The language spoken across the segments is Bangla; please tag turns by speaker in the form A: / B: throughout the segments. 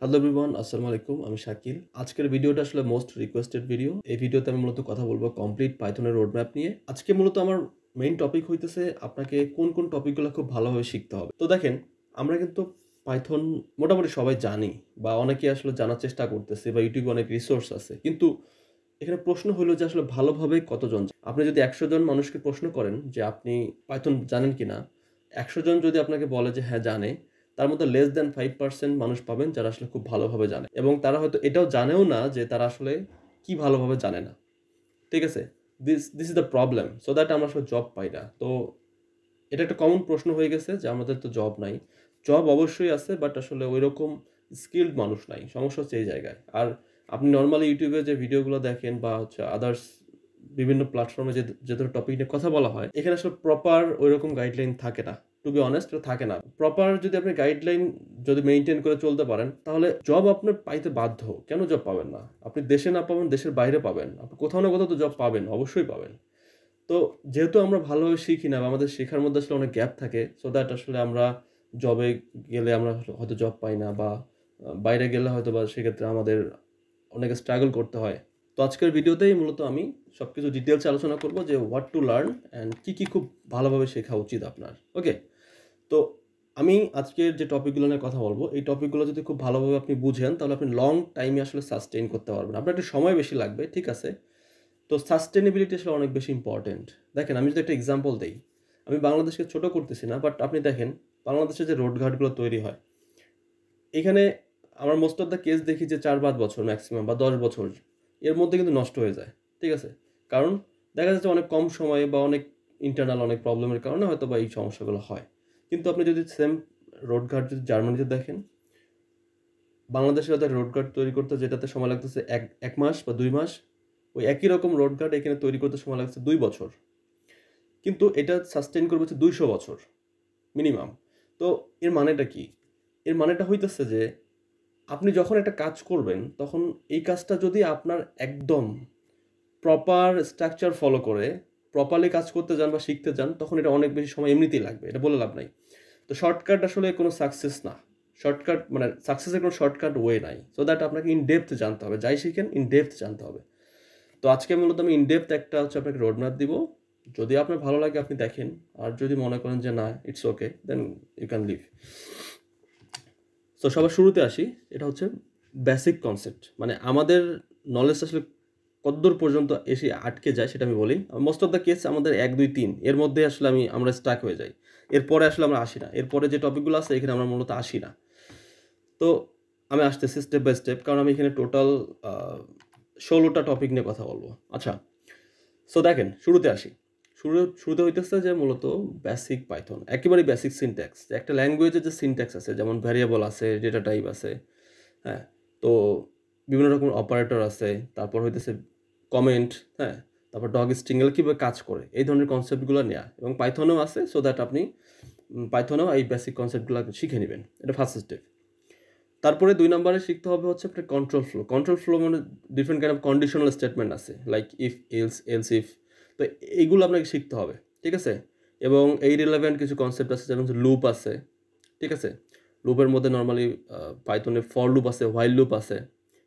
A: হ্যালো এভরিওয়ান আসসালামু আলাইকুম আমি শাকিল আজকের ভিডিওটা আসলে মোস্ট রিকোয়েস্টেড ভিডিও এই ভিডিওতে আমি মূলত কথা বলবো কমপ্লিট পাইথনের রোডম্যাপ নিয়ে আজকে মূলত আমার মেইন টপিক হইতেছে আপনাকে কোন কোন টপিকগুলো খুব ভালোভাবে শিখতে হবে তো দেখেন আমরা কিন্তু পাইথন মোটামুটি সবাই জানি বা অনেকে আসলে জানার চেষ্টা করতেছে বা ইউটিউবে অনেক রিসোর্স আছে কিন্তু এখানে প্রশ্ন হলো যে আসলে ভালোভাবে কতজন আপনি যদি একশো জন মানুষকে প্রশ্ন করেন যে আপনি পাইথন জানেন কি না একশো জন যদি আপনাকে বলে যে হ্যাঁ জানে তার মধ্যে লেস দেন ফাইভ পার্সেন্ট মানুষ পাবেন যারা আসলে খুব ভালোভাবে জানে এবং তারা হয়তো এটাও জানেও না যে তারা আসলে কি ভালোভাবে জানে না ঠিক আছে this this is the problem so that আমরা আসলে জব পাই না তো এটা একটা কমন প্রশ্ন হয়ে গেছে যে আমাদের তো জব নাই জব অবশ্যই আছে বাট আসলে ওই রকম স্কিল্ড মানুষ নাই সমস্যা হচ্ছে এই জায়গায় আর আপনি নর্মালি ইউটিউবে যে ভিডিওগুলো দেখেন বা হচ্ছে আদার্স বিভিন্ন প্ল্যাটফর্মে যে যে ধরনের টপিক নিয়ে কথা বলা হয় এখানে আসলে প্রপার ওই রকম গাইডলাইন থাকে না টু বি অনেস্ট থাকে না প্রপার যদি আপনি গাইডলাইন যদি মেনটেন করে চলতে পারেন তাহলে জব আপনার পাইতে বাধ্য কেন জব পাবেন না আপনি দেশে না পাবেন দেশের বাইরে পাবেন আপনি কোথাও না কোথাও তো জব পাবেন অবশ্যই পাবেন তো যেহেতু আমরা ভালোভাবে শিখি না বা আমাদের শেখার মধ্যে আসলে অনেক গ্যাপ থাকে সো দ্যাট আসলে আমরা জবে গেলে আমরা হয়তো জব পাই না বা বাইরে গেলে হয়তো বা সেক্ষেত্রে আমাদের অনেক স্ট্রাগল করতে হয় তো আজকের ভিডিওতেই মূলত আমি সব কিছু ডিটেলসে আলোচনা করবো যে হোয়াট টু লার্ন অ্যান্ড কী কী খুব ভালোভাবে শেখা উচিত আপনার ওকে তো আমি আজকের যে টপিকগুলো নিয়ে কথা বলবো এই টপিকগুলো যদি খুব ভালোভাবে আপনি বুঝেন তাহলে আপনি লং টাইমে আসলে সাস্টেইন করতে পারবেন আপনার একটু সময় বেশি লাগবে ঠিক আছে তো সাস্টেনেবিলিটি আসলে অনেক বেশি ইম্পর্টেন্ট দেখেন আমি যদি একটা এক্সাম্পল দিই আমি বাংলাদেশকে ছোটো করতেছি না বাট আপনি দেখেন বাংলাদেশে যে রোডঘাটগুলো তৈরি হয় এখানে আমার মোস্ট অফ দ্য কেস দেখি যে চার পাঁচ বছর ম্যাক্সিমাম বা দশ বছর এর মধ্যে কিন্তু নষ্ট হয়ে যায় ঠিক আছে কারণ দেখা যাচ্ছে অনেক কম সময়ে বা অনেক ইন্টারনাল অনেক প্রবলেমের কারণে হয়তো বা এই সমস্যাগুলো হয় কিন্তু আপনি যদি সেম রোডঘাট যদি জার্মানিতে দেখেন বাংলাদেশে তাদের রোডঘাট তৈরি করতে যেটাতে সময় লাগতেছে এক এক মাস বা দুই মাস ওই একই রকম রোডঘাট এখানে তৈরি করতে সময় লাগছে দুই বছর কিন্তু এটা সাস্টেন করবে হচ্ছে দুইশো বছর মিনিমাম তো এর মানেটা কি এর মানেটা হইতেছে যে আপনি যখন একটা কাজ করবেন তখন এই কাজটা যদি আপনার একদম প্রপার স্ট্রাকচার ফলো করে প্রপারলি কাজ করতে যান বা শিখতে যান তখন এটা অনেক বেশি সময় এমনিতেই লাগবে এটা বলে লাভ নাই তো শর্টকাট আসলে কোনো সাকসেস না শর্টকাট মানে সাকসেসের কোনো শর্টকাট ওয়ে নাই সো দ্যাট আপনাকে ইন ডেপথ জানতে হবে যাই শিখেন ইন ডেপথ জানতে হবে তো আজকে মূলত আমি ইন ডেপথ একটা হচ্ছে আপনাকে রোডম্যাপ দিব যদি আপনার ভালো লাগে আপনি দেখেন আর যদি মনে করেন যে না it's okay then you can leave তো সবার শুরুতে আসি এটা হচ্ছে বেসিক কনসেপ্ট মানে আমাদের নলেজ আসলে কদ্দূর পর্যন্ত এসে আটকে যায় সেটা আমি বলি মোস্ট অফ দ্য কেস আমাদের এক দুই তিন এর মধ্যে আসলে আমি আমরা স্টাক হয়ে যাই এরপরে আসলে আমরা আসি না এরপরে যে টপিকগুলো আছে এখানে আমরা মূলত আসি না তো আমি আসতেছি স্টেপ বাই স্টেপ কারণ আমি এখানে টোটাল ষোলোটা টপিক নিয়ে কথা বলবো আচ্ছা সো দেখেন শুরুতে আসি শুরু শুরুতে হইতেছে যে মূলত বেসিক পাইথন একেবারে বেসিক সিনট্যাক্স একটা ল্যাঙ্গুয়েজের যে সিনট্যাক্স আছে যেমন ভ্যারিয়েবল আছে ডেটা টাইপ আছে হ্যাঁ তো বিভিন্ন রকম অপারেটর আছে তারপর হইতেছে কমেন্ট হ্যাঁ তারপর ডগ স্ট্রিংয়েল কীভাবে কাজ করে এই ধরনের কনসেপ্টগুলো নেওয়া এবং পাইথনেও আছে সো দ্যাট আপনি পাইথনেও এই বেসিক কনসেপ্টগুলো শিখে নেবেন এটা ফার্স্ট স্টেপ তারপরে দুই নম্বরে শিখতে হবে হচ্ছে আপনার কন্ট্রোল ফ্লো কন্ট্রোল ফ্লো মানে different kind of conditional statement আছে like if else else if তো এইগুলো আপনাকে শিখতে হবে ঠিক আছে এবং এই রিলেভেন্ট কিছু কনসেপ্ট আছে যেমন লুপ আছে ঠিক আছে লুপের মধ্যে নর্মালি পাইথনে ফর লুপ আছে হোয়াইল লুপ আছে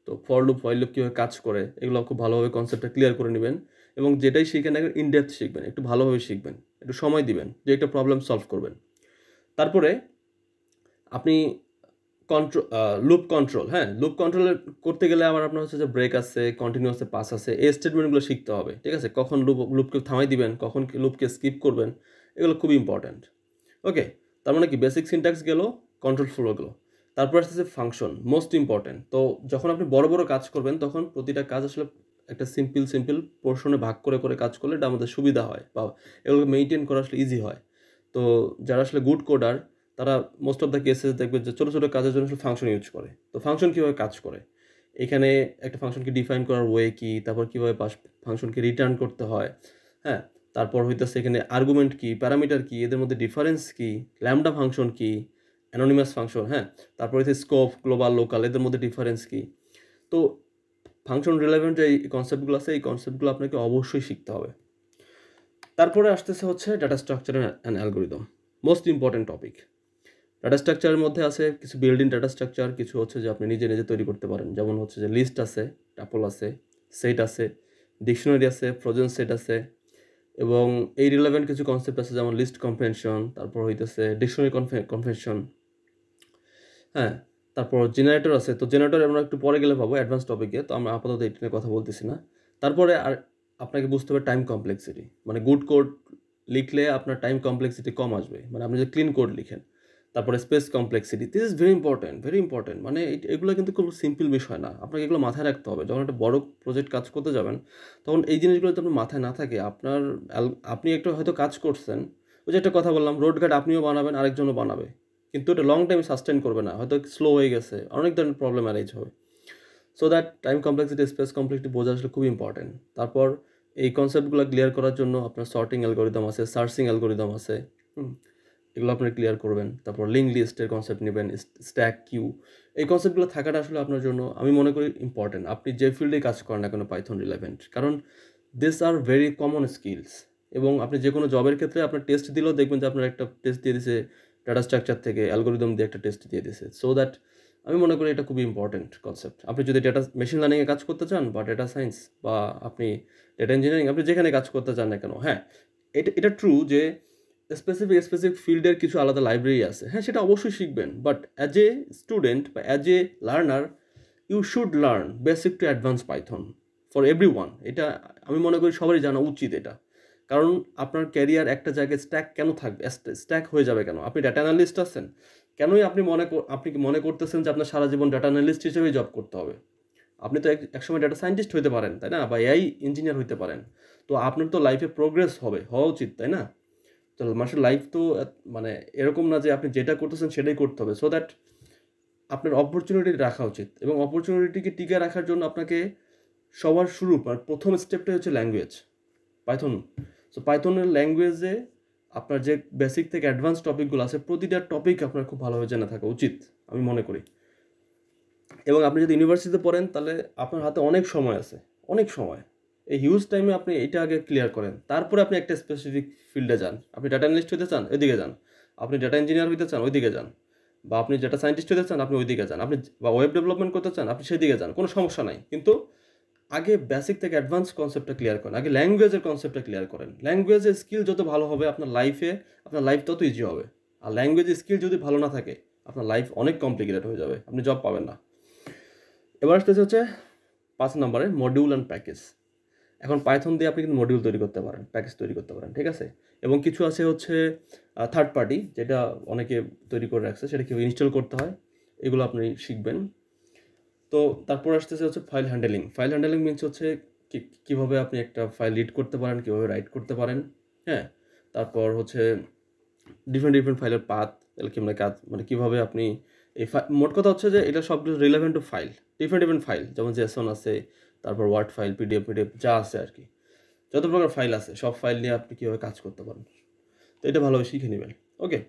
A: তো ফর লুপ ফয়েল লুপ কীভাবে কাজ করে এগুলো খুব ভালোভাবে কনসেপ্টটা ক্লিয়ার করে নেবেন এবং যেটাই শিখেন আগে ইনডেপথ শিখবেন একটু ভালোভাবে শিখবেন একটু সময় দিবেন যে একটা প্রবলেম সলভ করবেন তারপরে আপনি কন্ট্রোল লুপ কন্ট্রোল হ্যাঁ লুপ কন্ট্রোল করতে গেলে আবার আপনার হচ্ছে যে ব্রেক আছে কন্টিনিউয়াসে পাস আছে এই স্টেটমেন্টগুলো শিখতে হবে ঠিক আছে কখন লুপ লুপকে থামাই দিবেন কখন লুপকে স্কিপ করবেন এগুলো খুব ইম্পর্ট্যান্ট ওকে তার মানে কি বেসিক সিনট্যাক্স গেলো কন্ট্রোল ফ্লো গেলো তারপর আসতেছে ফাংশন মোস্ট ইম্পর্ট্যান্ট তো যখন আপনি বড় বড় কাজ করবেন তখন প্রতিটা কাজ আসলে একটা সিম্পল সিম্পল পোর্শনে ভাগ করে করে কাজ করলে এটা আমাদের সুবিধা হয় বা এগুলো মেনটেন করা আসলে ইজি হয় তো যারা আসলে গুড কোডার তারা মোস্ট অফ দ্য কেসেস দেখবে যে ছোটো ছোটো কাজের জন্য আসলে ফাংশন ইউজ করে তো ফাংশন কীভাবে কাজ করে এখানে একটা ফাংশনকে ডিফাইন করার ওয়ে কী তারপর কীভাবে ফাংশনকে রিটার্ন করতে হয় হ্যাঁ তারপর হইতেছে এখানে আর্গুমেন্ট কী প্যারামিটার কী এদের মধ্যে ডিফারেন্স কী ল্যামডা ফাংশন কী অ্যানোনিমাস ফাংশন হ্যাঁ তারপরে হচ্ছে স্কোপ গ্লোবাল লোকাল এদের মধ্যে ডিফারেন্স কী তো ফাংশন রিলেভেন্ট যে কনসেপ্টগুলো আছে এই কনসেপ্টগুলো আপনাকে অবশ্যই শিখতে হবে তারপরে আসতেছে হচ্ছে data structure and algorithm most important topic data স্ট্রাকচারের মধ্যে আছে কিছু বিল্ডিং ডাটা স্ট্রাকচার কিছু হচ্ছে যে আপনি নিজে নিজে তৈরি করতে পারেন যেমন হচ্ছে যে লিস্ট আছে টাপল আছে সেট আছে ডিকশনারি আছে ফ্রোজেন সেট আছে এবং এই রিলেভেন্ট কিছু কনসেপ্ট আছে যেমন লিস্ট কনফেনশন তারপর হইতেছে ডিকশনারি কনফেনশন হ্যাঁ তারপর জেনারেটর আছে তো জেনারেটর আমরা একটু পরে গেলে পাবো অ্যাডভান্স টপিকে তো আমরা আপাতত এটি নিয়ে কথা বলতেছি না তারপরে আর আপনাকে বুঝতে হবে টাইম কমপ্লেক্সিটি মানে গুড কোড লিখলে আপনার টাইম কমপ্লেক্সিটি কম আসবে মানে আপনি যদি ক্লিন কোড লিখেন তারপরে space complexity this is very important very important মানে এগুলো কিন্তু খুব সিম্পল বিষয় না আপনাকে এগুলো মাথায় রাখতে হবে যখন একটা বড় প্রজেক্ট কাজ করতে যাবেন তখন এই জিনিসগুলো যদি আপনার মাথায় না থাকে আপনার আপনি একটা হয়তো কাজ করছেন ওই যে একটা কথা বললাম রোড গার্ড আপনিও বানাবেন আরেকজনও বানাবে কিন্তু এটা লং টাইম সাস্টেন করবে না হয়তো স্লো হয়ে গেছে অনেক ধরনের প্রবলেম অ্যারেঞ্জ হবে so that time complexity space complexity বোঝা আসলে খুব ইম্পর্টেন্ট তারপর এই কনসেপ্টগুলো ক্লিয়ার করার জন্য আপনার শর্টিং অ্যালগোরিদম আছে সার্চিং অ্যালগোরিদম আছে এগুলো আপনি ক্লিয়ার করবেন তারপর লিঙ্ক লিস্টের কনসেপ্ট নেবেন স্ট্যাক কিউ এই কনসেপ্টগুলো থাকাটা আসলে আপনার জন্য আমি মনে করি ইম্পর্টেন্ট আপনি যে ফিল্ডে কাজ করেন না কোনো পাইথন রিলেভেন্ট কারণ this are very common skills এবং আপনি যে কোনো জবের ক্ষেত্রে আপনার টেস্ট দিলেও দেখবেন যে আপনার একটা টেস্ট দিয়ে দিছে ডাটা স্ট্রাকচার থেকে অ্যালগোরিদম দিয়ে একটা টেস্ট দিয়ে দিয়েছে সো দ্যাট আমি মনে করি এটা খুবই ইম্পর্ট্যান্ট কনসেপ্ট আপনি যদি ডেটা মেশিন লার্নিংয়ে কাজ করতে চান বা ডেটা সায়েন্স বা আপনি ডেটা ইঞ্জিনিয়ারিং আপনি যেখানে কাজ করতে চান না কেন হ্যাঁ এটা এটা ট্রু যে স্পেসিফিক স্পেসিফিক ফিল্ডের কিছু আলাদা লাইব্রেরি আছে হ্যাঁ সেটা অবশ্যই শিখবেন বাট অ্যাজ এ স্টুডেন্ট বা as a learner you should learn basic to advance Python for everyone এটা আমি মনে করি সবারই জানা উচিত এটা কারণ আপনার ক্যারিয়ার একটা জায়গায় স্ট্যাক কেন থাকবে স্ট্যাক হয়ে যাবে কেন আপনি ডাটা অ্যানালিস্ট আছেন কেনই আপনি মনে আপনি মনে করতেছেন যে আপনার সারা জীবন ডাটা অ্যানালিস্ট হিসেবেই জব করতে হবে আপনি তো একসময় ডাটা সায়েন্টিস্ট হইতে পারেন তাই না বা এআই ইঞ্জিনিয়ার হইতে পারেন তো আপনার তো লাইফে প্রোগ্রেস হবে হওয়া উচিত তাই না তো মানুষের লাইফ তো মানে এরকম না যে আপনি যেটা করতেছেন সেটাই করতে হবে সো দ্যাট আপনার অপরচুনিটি রাখা উচিত এবং অপরচুনিটিকে টিকে রাখার জন্য আপনাকে সবার শুরু মানে প্রথম স্টেপটাই হচ্ছে ল্যাঙ্গুয়েজ পাইথন সো পাইথনের ল্যাঙ্গুয়েজে আপনার যে বেসিক থেকে অ্যাডভান্স টপিকগুলো আছে প্রতিটা টপিক আপনার খুব ভালোভাবে জেনে থাকা উচিত আমি মনে করি এবং আপনি যদি ইউনিভার্সিটিতে পড়েন তাহলে আপনার হাতে অনেক সময় আছে অনেক সময় এই হিউজ টাইমে আপনি এটা আগে ক্লিয়ার করেন তারপরে আপনি একটা স্পেসিফিক ফিল্ডে যান আপনি ডাটা অ্যানালিস্ট হতে চান ওইদিকে যান আপনি ডাটা ইঞ্জিনিয়ার হইতে চান ওইদিকে যান বা আপনি ডাটা সায়েন্টিস্ট হতে চান আপনি ওইদিকে যান আপনি বা ওয়েব ডেভেলপমেন্ট করতে চান আপনি সেদিকে যান কোনো সমস্যা নাই কিন্তু আগে বেসিক থেকে অ্যাডভান্স কনসেপ্টটা ক্লিয়ার করেন আগে ল্যাঙ্গুয়েজের কনসেপ্টটা ক্লিয়ার করেন ল্যাঙ্গুয়েজের স্কিল যত ভালো হবে আপনার লাইফে আপনার লাইফ তত ইজি হবে আর ল্যাঙ্গুয়েজের স্কিল যদি ভালো না থাকে আপনার লাইফ অনেক কমপ্লিকেটেড হয়ে যাবে আপনি জব পাবেন না এবার আসতেছে হচ্ছে পাঁচ নম্বরে মডিউল অ্যান্ড প্যাকেজ এখন পাইথন দিয়ে আপনি কিন্তু মডিউল তৈরি করতে পারেন প্যাকেজ তৈরি করতে পারেন ঠিক আছে এবং কিছু আছে হচ্ছে থার্ড পার্টি যেটা অনেকে তৈরি করে রাখছে সেটা কেউ ইনস্টল করতে হয় এগুলো আপনি শিখবেন তো তারপর আসতেছে হচ্ছে file handling file handling means হচ্ছে কীভাবে আপনি একটা ফাইল রিড করতে পারেন কীভাবে রাইট করতে পারেন হ্যাঁ তারপর হচ্ছে ডিফারেন্ট ডিফারেন্ট ফাইলের পাত মানে কাজ মানে কীভাবে আপনি এই মোট কথা হচ্ছে যে এটা সবগুলো relevant to file different different file যেমন জেসন আছে তারপর ওয়ার্ড ফাইল পিডিএফ পিডিএফ যা আছে আর কি যত প্রকার ফাইল আছে সব ফাইল নিয়ে আপনি কীভাবে কাজ করতে পারেন তো এটা ভালোভাবে শিখে নেবেন ওকে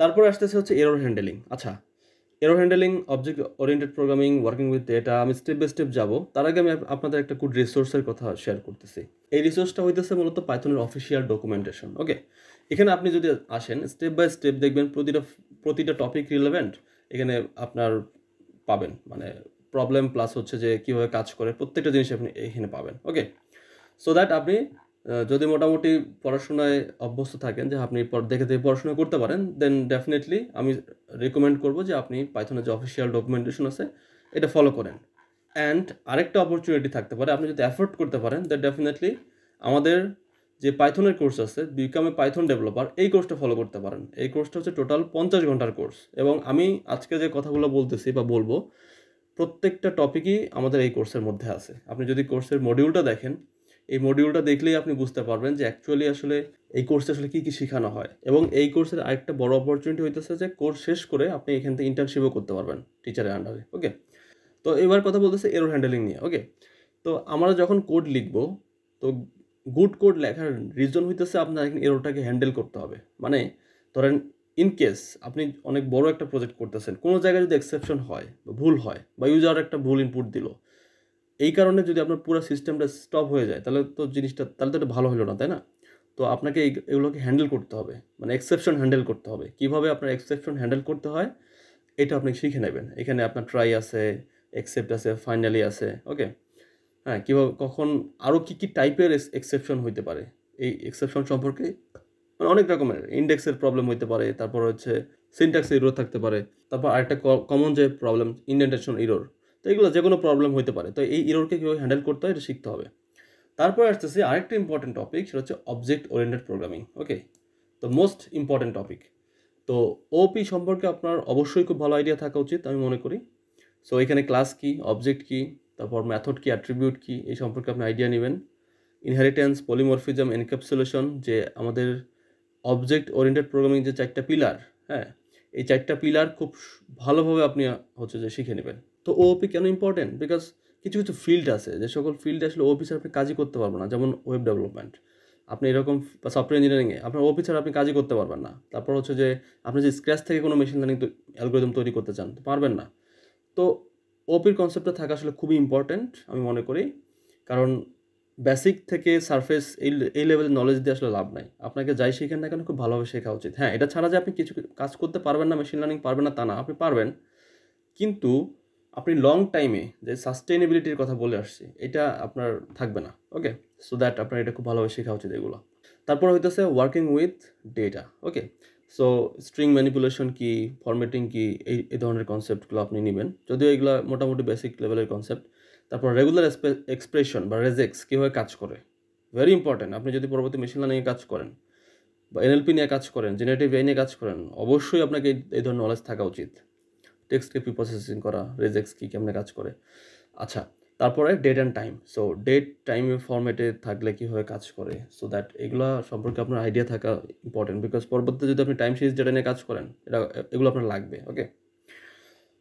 A: তারপর আসতেছে হচ্ছে এরর হ্যান্ডেলিং আচ্ছা error handling object oriented programming working with data আমি স্টেপ বাই স্টেপ যাবো তার আগে আমি আপনাদের একটা কুড রিসোর্সের কথা শেয়ার করতেছি এই রিসোর্সটা হইতেছে মূলত পাইথনের অফিসিয়াল ডকুমেন্টেশন ওকে এখানে আপনি যদি আসেন স্টেপ বাই স্টেপ দেখবেন প্রতিটা প্রতিটা টপিক রিলেভেন্ট এখানে আপনার পাবেন মানে প্রবলেম প্লাস হচ্ছে যে কীভাবে কাজ করে প্রত্যেকটা জিনিস আপনি এখানে পাবেন ওকে সো দ্যাট আপনি যদি মোটামুটি পড়াশোনায় অভ্যস্ত থাকেন যে আপনি দেখে দেখে পড়াশোনা করতে পারেন দেন ডেফিনেটলি আমি রেকমেন্ড করব যে আপনি পাইথনের যে অফিসিয়াল ডকুমেন্টেশন আছে এটা ফলো করেন অ্যান্ড আরেকটা অপরচুনিটি থাকতে পারে আপনি যদি অ্যাফোর্ড করতে পারেন দ্যাট ডেফিনেটলি আমাদের যে পাইথনের কোর্স আছে বিকাম এ পাইথন ডেভেলপার এই কোর্সটা ফলো করতে পারেন এই কোর্সটা হচ্ছে টোটাল পঞ্চাশ ঘন্টার কোর্স এবং আমি আজকে যে কথাগুলো বলতেছি বা বলবো প্রত্যেকটা টপিকই আমাদের এই কোর্সের মধ্যে আছে আপনি যদি কোর্সের মডিউলটা দেখেন এই মডিউলটা দেখলেই আপনি বুঝতে পারবেন যে অ্যাকচুয়ালি আসলে এই কোর্সে আসলে কী কী শেখানো হয় এবং এই কোর্সের আরেকটা বড় অপরচুনিটি হইতেছে যে কোর্স শেষ করে আপনি এখান থেকে ইন্টার্নশিপও করতে পারবেন টিচারের আন্ডারে ওকে তো এবার কথা বলতেছে এরোর হ্যান্ডেলিং নিয়ে ওকে তো আমরা যখন কোড লিখব তো গুড কোড লেখার রিজন হইতেছে আপনার এখানে এরোটাকে হ্যান্ডেল করতে হবে মানে ধরেন ইন কেস আপনি অনেক বড় একটা প্রজেক্ট করতেছেন কোনো জায়গায় যদি এক্সেপশন হয় বা ভুল হয় বা ইউজার একটা ভুল ইনপুট দিল এই কারণে যদি আপনার পুরো সিস্টেমটা স্টপ হয়ে যায় তাহলে তো জিনিসটা তাহলে তো এটা ভালো হলো না তাই না তো আপনাকে এগুলোকে হ্যান্ডেল করতে হবে মানে এক্সেপশন হ্যান্ডেল করতে হবে কীভাবে আপনার এক্সেপশন হ্যান্ডেল করতে হয় এটা আপনি শিখে নেবেন এখানে আপনার ট্রাই আছে এক্সেপ্ট আছে ফাইনালি আছে ওকে হ্যাঁ কীভাবে কখন আরও কী কী টাইপের এক্সেপশন হইতে পারে এই এক্সেপশন সম্পর্কে মানে অনেক রকমের ইন্ডেক্সের প্রবলেম হইতে পারে তারপর হচ্ছে সিনট্যাক্স ইরোর থাকতে পারে তারপর আরেকটা কমন যে প্রবলেম ইন্ডেন্টেশন ইরোর তো এগুলো যে কোনো প্রবলেম হতে পারে তো এই ইরোরকে কীভাবে হ্যান্ডেল করতে হয় এটা শিখতে হবে তারপরে আসতেছে আরেকটা ইম্পর্টেন্ট টপিক সেটা হচ্ছে অবজেক্ট ওরিয়েন্টেড প্রোগ্রামিং ওকে তো মোস্ট ইম্পর্টেন্ট টপিক তো ওপি সম্পর্কে আপনার অবশ্যই খুব ভালো আইডিয়া থাকা উচিত আমি মনে করি সো এখানে ক্লাস কি অবজেক্ট কি তারপর ম্যাথড কি অ্যাট্রিবিউট কি এই সম্পর্কে আপনি আইডিয়া নেবেন ইনহেরিটেন্স পলিমরফিজম এনক্যাপসুলেশন যে আমাদের অবজেক্ট ওরিয়েন্টেড প্রোগ্রামিং যে চারটা পিলার হ্যাঁ এই চারটা পিলার খুব ভালোভাবে আপনি হচ্ছে যে শিখে নেবেন তো ওপি কেন ইম্পর্টেন্ট বিকজ কিছু কিছু ফিল্ড আছে যে সকল ফিল্ডে আসলে ওপি ছাড়া আপনি কাজই করতে পারবেন না যেমন ওয়েব ডেভেলপমেন্ট আপনি এরকম সফটওয়্যার ইঞ্জিনিয়ারিংয়ে আপনার ওপি ছাড়া আপনি কাজই করতে পারবেন না তারপর হচ্ছে যে আপনি যে স্ক্র্যাচ থেকে কোনো মেশিন লার্নিং অ্যালগোরিদম তৈরি করতে চান পারবেন না তো ওপির কনসেপ্টটা থাকা আসলে খুবই ইম্পর্ট্যান্ট আমি মনে করি কারণ বেসিক থেকে সারফেস এই এই লেভেলের নলেজ দিয়ে আসলে লাভ নাই আপনাকে যাই শেখেন না কেন খুব ভালোভাবে শেখা উচিত হ্যাঁ এটা ছাড়া যে আপনি কিছু কাজ করতে পারবেন না মেশিন লার্নিং পারবেন না তা না আপনি পারবেন কিন্তু আপনি লং টাইমে যে সাস্টেনেবিলিটির কথা বলে আসছি এটা আপনার থাকবে না ওকে সো দ্যাট আপনার এটা খুব ভালোভাবে শেখা উচিত এগুলো তারপর হইতেছে working with data okay so string manipulation কি ফরম্যাটিং কি এই এই ধরনের কনসেপ্টগুলো আপনি নেবেন যদিও এগুলো মোটামুটি বেসিক লেভেলের কনসেপ্ট তারপর রেগুলার এক্সপ্রেশন বা রেজেক্স কীভাবে কাজ করে ভেরি ইম্পর্ট্যান্ট আপনি যদি পরবর্তী মেশিন লার্নিংয়ে কাজ করেন বা এনএলপি নিয়ে কাজ করেন জেনারেটিভ এ নিয়ে কাজ করেন অবশ্যই আপনাকে এই ধরনের নলেজ থাকা উচিত টেক্সটকে প্রিপ্রসেসিং করা রেজেক্স কি কেমনে কাজ করে আচ্ছা তারপরে date and time so date টাইমের ফর্মেটে থাকলে কীভাবে কাজ করে সো দ্যাট এগুলা সম্পর্কে আপনার আইডিয়া থাকা ইম্পর্টেন্ট বিকজ পরবর্তীতে যদি আপনি টাইম সিরিজ ডেটা নিয়ে কাজ করেন এটা এগুলো আপনার লাগবে ওকে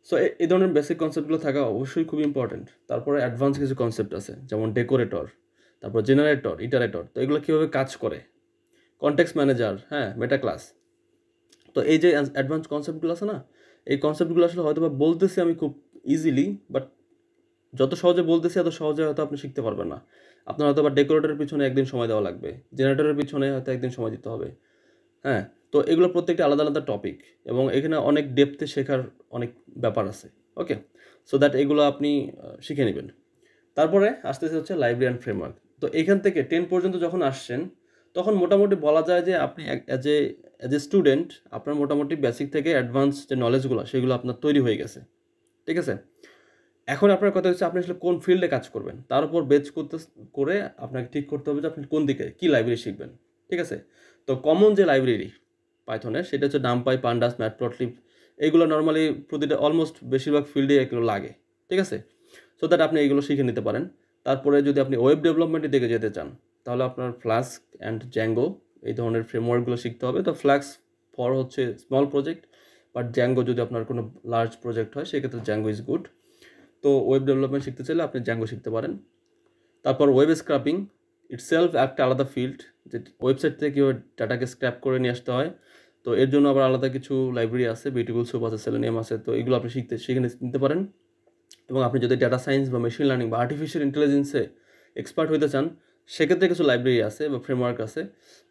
A: সো এই ধরনের বেসিক কনসেপ্টগুলো থাকা অবশ্যই খুব ইম্পর্টেন্ট তারপরে অ্যাডভান্স কিছু কনসেপ্ট আছে যেমন ডেকোরেটর তারপর জেনারেটর ইটারেটর তো এগুলো কীভাবে কাজ করে কন্টেক্স ম্যানেজার হ্যাঁ মেটা ক্লাস তো এই যে অ্যাডভান্স কনসেপ্টগুলো আছে না এই কনসেপ্টগুলো আসলে হয়তো বা বলতেছি আমি খুব ইজিলি বাট যত সহজে বলতেছি এত সহজে হয়তো আপনি শিখতে পারবেন না আপনার হয়তো বা ডেকোরেটরের পিছনে একদিন সময় দেওয়া লাগবে জেনারেটরের পিছনে হয়তো একদিন সময় দিতে হবে হ্যাঁ তো এগুলো প্রত্যেকটা আলাদা আলাদা টপিক এবং এখানে অনেক ডেপথে শেখার অনেক ব্যাপার আছে ওকে সো দ্যাট এগুলো আপনি শিখে নেবেন তারপরে আস্তে হচ্ছে লাইব্রেরিয়ান অ্যান্ড ফ্রেমওয়ার্ক তো এখান থেকে টেন পর্যন্ত যখন আসছেন তখন মোটামুটি বলা যায় যে আপনি as a as a student আপনার মোটামুটি বেসিক থেকে অ্যাডভান্স যে নলেজগুলো সেগুলো আপনার তৈরি হয়ে গেছে ঠিক আছে এখন আপনার কথা হচ্ছে আপনি আসলে কোন ফিল্ডে কাজ করবেন তার উপর বেচ করতে করে আপনাকে ঠিক করতে হবে যে আপনি কোন দিকে কী লাইব্রেরি শিখবেন ঠিক আছে তো কমন যে লাইব্রেরি পাইথনের সেটা হচ্ছে ডাম্পাই পান্ডাস ম্যাটপ্লটলিপ এইগুলো নর্মালি প্রতিটা অলমোস্ট বেশিরভাগ ফিল্ডে এগুলো লাগে ঠিক আছে সো দ্যাট আপনি এগুলো শিখে নিতে পারেন তারপরে যদি আপনি ওয়েব ডেভেলপমেন্টের দিকে যেতে চান তাহলে আপনার ফ্লাস্ক অ্যান্ড জ্যাঙ্গো এই ধরনের ফ্রেমওয়ার্কগুলো শিখতে হবে তো ফ্লাক্স ফর হচ্ছে স্মল প্রজেক্ট বাট জ্যাঙ্গো যদি আপনার কোনো লার্জ প্রজেক্ট হয় সেক্ষেত্রে জ্যাঙ্গো ইজ গুড তো ওয়েব ডেভেলপমেন্ট শিখতে চাইলে আপনি জ্যাঙ্গো শিখতে পারেন তারপর ওয়েব স্ক্রাপিং ইটসেলফ একটা আলাদা ফিল্ড যে ওয়েবসাইট থেকে কীভাবে ডাটাকে স্ক্র্যাপ করে নিয়ে আসতে হয় তো এর জন্য আবার আলাদা কিছু লাইব্রেরি আছে বিউটিফুল সুপ আছে সেলেনিয়াম আছে তো এগুলো আপনি শিখতে সেখানে নিতে পারেন এবং আপনি যদি ডাটা সায়েন্স বা মেশিন লার্নিং বা আর্টিফিশিয়াল ইন্টেলিজেন্সে এক্সপার্ট হইতে চান সেক্ষেত্রে কিছু লাইব্রেরি আছে বা ফ্রেমওয়ার্ক আছে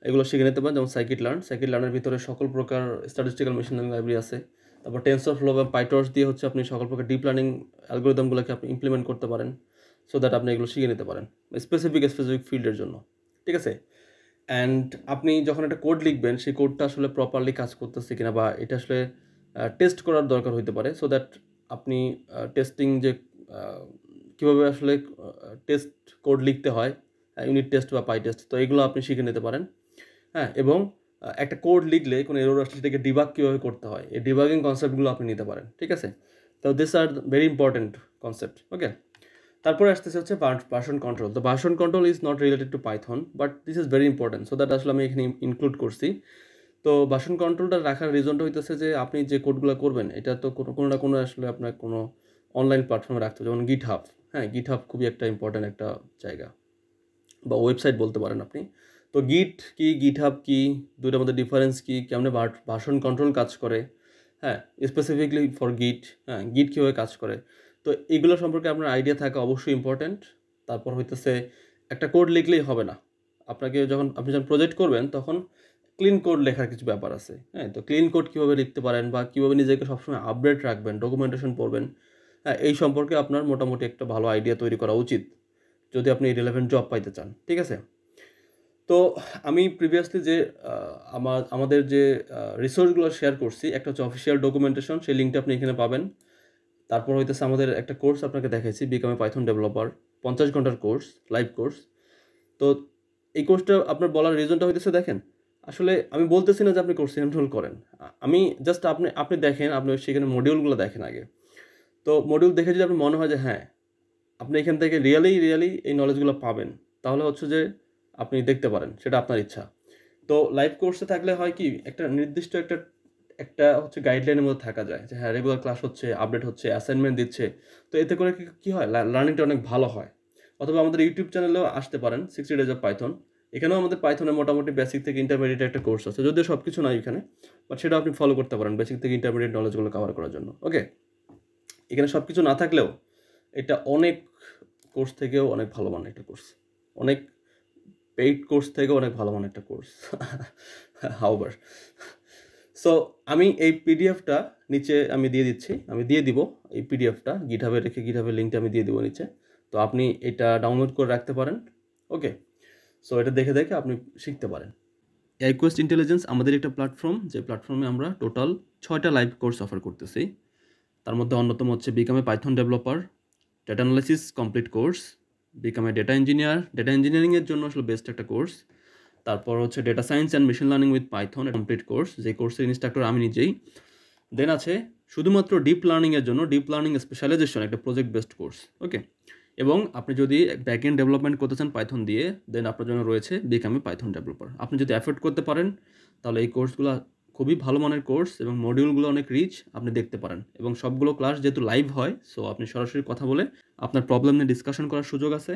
A: এগুলো শিখে নিতে পারেন যেমন সাইকিট লার্ন সাইকিট লার্নের ভিতরে সকল প্রকার স্ট্যাটিস্টিক্যাল মেশিন লার্নিং লাইব্রেরি আছে তারপর অফ ফ্লো বা পাইটর্স দিয়ে হচ্ছে আপনি সকল প্রকার ডিপ লার্নিং অ্যালগোরিদমগুলোকে আপনি ইমপ্লিমেন্ট করতে পারেন সো দ্যাট আপনি এগুলো শিখে নিতে পারেন স্পেসিফিক স্পেসিফিক ফিল্ডের জন্য ঠিক আছে অ্যান্ড আপনি যখন একটা কোড লিখবেন সেই কোডটা আসলে প্রপারলি কাজ করতেছে কিনা বা এটা আসলে টেস্ট করার দরকার হইতে পারে সো দ্যাট আপনি টেস্টিং যে কীভাবে আসলে টেস্ট কোড লিখতে হয় ইউনিট টেস্ট বা পাই টেস্ট তো এগুলো আপনি শিখে নিতে পারেন হ্যাঁ এবং একটা কোড লিখলে কোনো এরোর আসলে সেটাকে ডিবাগ কীভাবে করতে হয় এই ডিবাগিং কনসেপ্টগুলো আপনি নিতে পারেন ঠিক আছে তো this are very important concept okay তারপরে আসতেছে হচ্ছে ভার্সন কন্ট্রোল তো version control is not related to Python but this is very important so that আসলে আমি এখানে ইনক্লুড করছি তো ভার্সন কন্ট্রোলটা রাখার রিজনটা হইতেছে যে আপনি যে কোডগুলো করবেন এটা তো কোনো কোনো না কোনো আসলে আপনার কোনো অনলাইন প্ল্যাটফর্মে রাখতে হবে যেমন গিট হাব হ্যাঁ গিট হাব খুবই একটা ইম্পর্ট্যান্ট একটা জায়গা বা ওয়েবসাইট বলতে পারেন আপনি তো গিট কি গিট হাব কী দুইটার মধ্যে ডিফারেন্স কী কেমনে ভাষণ কন্ট্রোল কাজ করে হ্যাঁ স্পেসিফিকলি ফর গিট হ্যাঁ গিট কীভাবে কাজ করে তো এগুলো সম্পর্কে আপনার আইডিয়া থাকা অবশ্যই ইম্পর্ট্যান্ট তারপর হইতেছে একটা কোড লিখলেই হবে না আপনাকে যখন আপনি যখন প্রজেক্ট করবেন তখন ক্লিন কোড লেখার কিছু ব্যাপার আছে হ্যাঁ তো ক্লিন কোড কীভাবে লিখতে পারেন বা কীভাবে নিজেকে সবসময় আপডেট রাখবেন ডকুমেন্টেশন পড়বেন হ্যাঁ এই সম্পর্কে আপনার মোটামুটি একটা ভালো আইডিয়া তৈরি করা উচিত যদি আপনি রিলেভেন্ট জব পাইতে চান ঠিক আছে তো আমি প্রিভিয়াসলি যে আমার আমাদের যে রিসোর্সগুলো শেয়ার করছি একটা হচ্ছে অফিসিয়াল ডকুমেন্টেশন সেই লিঙ্কটা আপনি এখানে পাবেন তারপর হইতেছে আমাদের একটা কোর্স আপনাকে দেখাইছি বিকামে পাইথন ডেভেলপার পঞ্চাশ ঘন্টার কোর্স লাইভ কোর্স তো এই কোর্সটা আপনার বলার রিজনটা হইতেছে দেখেন আসলে আমি বলতেছি না যে আপনি কোর্স এনরোল করেন আমি জাস্ট আপনি আপনি দেখেন আপনি সেখানে মডিউলগুলো দেখেন আগে তো মডিউল দেখে যদি আপনার মনে হয় যে হ্যাঁ আপনি এখান থেকে রিয়েলি রিয়েলি এই নলেজগুলো পাবেন তাহলে হচ্ছে যে আপনি দেখতে পারেন সেটা আপনার ইচ্ছা তো লাইভ কোর্সে থাকলে হয় কি একটা নির্দিষ্ট একটা একটা হচ্ছে গাইডলাইনের মধ্যে থাকা যায় যে হ্যাঁ রেগুলার ক্লাস হচ্ছে আপডেট হচ্ছে অ্যাসাইনমেন্ট দিচ্ছে তো এতে করে কি হয় লার্নিংটা অনেক ভালো হয় অথবা আমাদের ইউটিউব চ্যানেলেও আসতে পারেন সিক্সটি ডেজ অফ পাইথন এখানেও আমাদের পাইথনে মোটামুটি বেসিক থেকে ইন্টারমিডিয়েট একটা কোর্স আছে যদিও সব কিছু নয় এখানে বাট সেটা আপনি ফলো করতে পারেন বেসিক থেকে ইন্টারমিডিয়েট নলেজগুলো কভার করার জন্য ওকে এখানে সব কিছু না থাকলেও এটা অনেক কোর্স থেকেও অনেক ভালো মানের একটা কোর্স অনেক পেইড কোর্স থেকেও অনেক ভালো মানের একটা কোর্স হাওবার সো আমি এই পিডিএফটা নিচে আমি দিয়ে দিচ্ছি আমি দিয়ে দিব এই পিডিএফটা গিটাবে রেখে গিটাবে লিঙ্কটা আমি দিয়ে দিব নিচে তো আপনি এটা ডাউনলোড করে রাখতে পারেন ওকে সো এটা দেখে দেখে আপনি শিখতে পারেন কোয়েস্ট ইন্টেলিজেন্স আমাদের একটা প্ল্যাটফর্ম যে প্ল্যাটফর্মে আমরা টোটাল ছয়টা লাইভ কোর্স অফার করতেছি তার মধ্যে অন্যতম হচ্ছে become a Python developer data analysis complete course become a data engineer data ইঞ্জিনিয়ারিংয়ের জন্য আসলে বেস্ট একটা কোর্স তারপর হচ্ছে data science and machine learning with Python complete course যে কোর্সের ইনস্ট্রাক্টর আমি নিজেই দেন আছে শুধুমাত্র ডিপ লার্নিংয়ের জন্য ডিপ লার্নিং স্পেশালাইজেশন একটা প্রজেক্ট বেসড কোর্স ওকে এবং আপনি যদি ব্যাক এন্ড ডেভেলপমেন্ট করতে চান পাইথন দিয়ে দেন আপনার জন্য রয়েছে বিকামে পাইথন ডেভেলপার আপনি যদি অ্যাফোর্ড করতে পারেন তাহলে এই কোর্সগুলো খুবই ভালো মানের কোর্স এবং মডিউলগুলো অনেক রিচ আপনি দেখতে পারেন এবং সবগুলো ক্লাস যেহেতু লাইভ হয় সো আপনি সরাসরি কথা বলে আপনার প্রবলেম নিয়ে ডিসকাশন করার সুযোগ আছে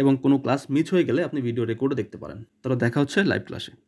A: এবং কোনো ক্লাস মিস হয়ে গেলে আপনি ভিডিও রেকর্ডও দেখতে পারেন তাহলে দেখা হচ্ছে লাইভ ক্লাসে